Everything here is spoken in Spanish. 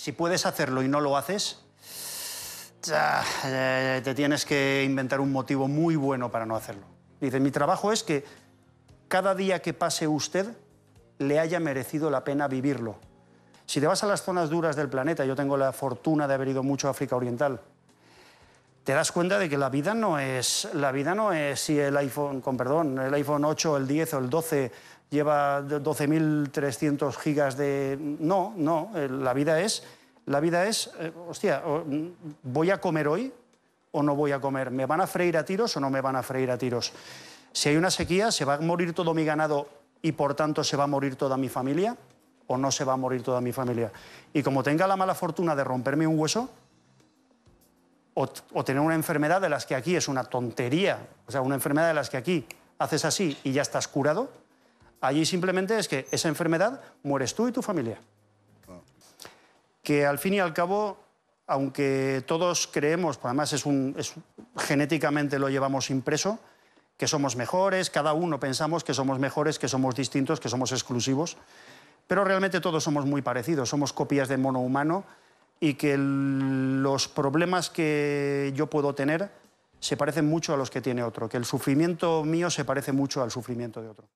Si puedes hacerlo y no lo haces, te tienes que inventar un motivo muy bueno para no hacerlo. Dice, mi trabajo es que cada día que pase usted le haya merecido la pena vivirlo. Si te vas a las zonas duras del planeta, yo tengo la fortuna de haber ido mucho a África Oriental, te das cuenta de que la vida no es, la vida no es si el iPhone, con perdón, el iPhone 8, el 10 o el 12 lleva 12.300 gigas de... No, no, eh, la vida es, la vida es, eh, hostia, mm, ¿voy a comer hoy o no voy a comer? ¿Me van a freír a tiros o no me van a freír a tiros? Si hay una sequía, ¿se va a morir todo mi ganado y por tanto se va a morir toda mi familia? ¿O no se va a morir toda mi familia? Y como tenga la mala fortuna de romperme un hueso, o, tener una enfermedad de las que aquí es una tontería, o sea, una enfermedad de las que aquí haces así y ya estás curado, allí simplemente es que esa enfermedad mueres tú y tu familia. Que al fin y al cabo, aunque todos creemos, pues además es es, genéticamente lo llevamos impreso, que somos mejores, cada uno pensamos que somos mejores, que somos distintos, que somos exclusivos, pero realmente todos somos muy parecidos, somos copias de mono humano y que los problemas que yo puedo tener se parecen mucho a los que tiene otro, que el sufrimiento mío se parece mucho al sufrimiento de otro.